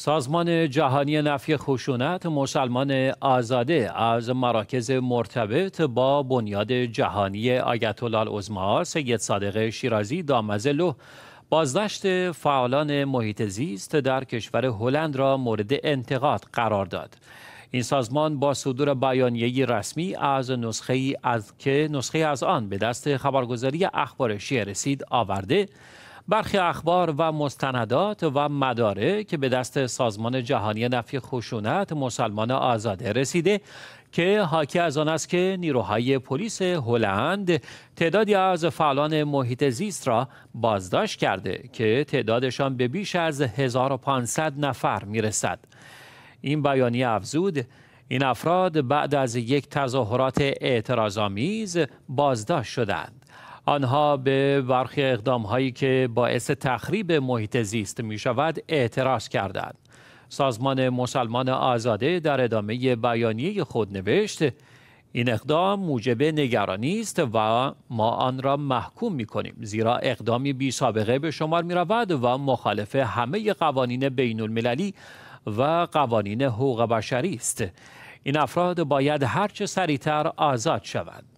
سازمان جهانی نفی خشونت مسلمان آزاده از مراکز مرتبط با بنیاد جهانی آیت الله العظما سید صادق شیرازی دامزلو بازداشت فعالان محیط زیست در کشور هلند را مورد انتقاد قرار داد این سازمان با صدور بیانیه رسمی از نسخه از که نسخه از آن به دست خبرگزاری اخبار شیعه رسید آورده برخی اخبار و مستندات و مداره که به دست سازمان جهانی نفی خشونت مسلمان آزاده رسیده که حاکی از آن است که نیروهای پلیس هلند تعدادی از فعالان محیط زیست را بازداشت کرده که تعدادشان به بیش از 1500 نفر میرسد این بیانیه افزود این افراد بعد از یک تظاهرات اعتراضآمیز بازداشت شدند آنها به برخی اقدام هایی که باعث تخریب محیط زیست می شود اعتراض کردند. سازمان مسلمان آزاده در ادامه بیانیه خود نوشت این اقدام موجب نگرانی است و ما آن را محکوم می کنیم زیرا اقدامی بی سابقه به شمار می رود و مخالف همه قوانین بین المللی و قوانین حقوق بشری است این افراد باید هرچه سریعتر آزاد شوند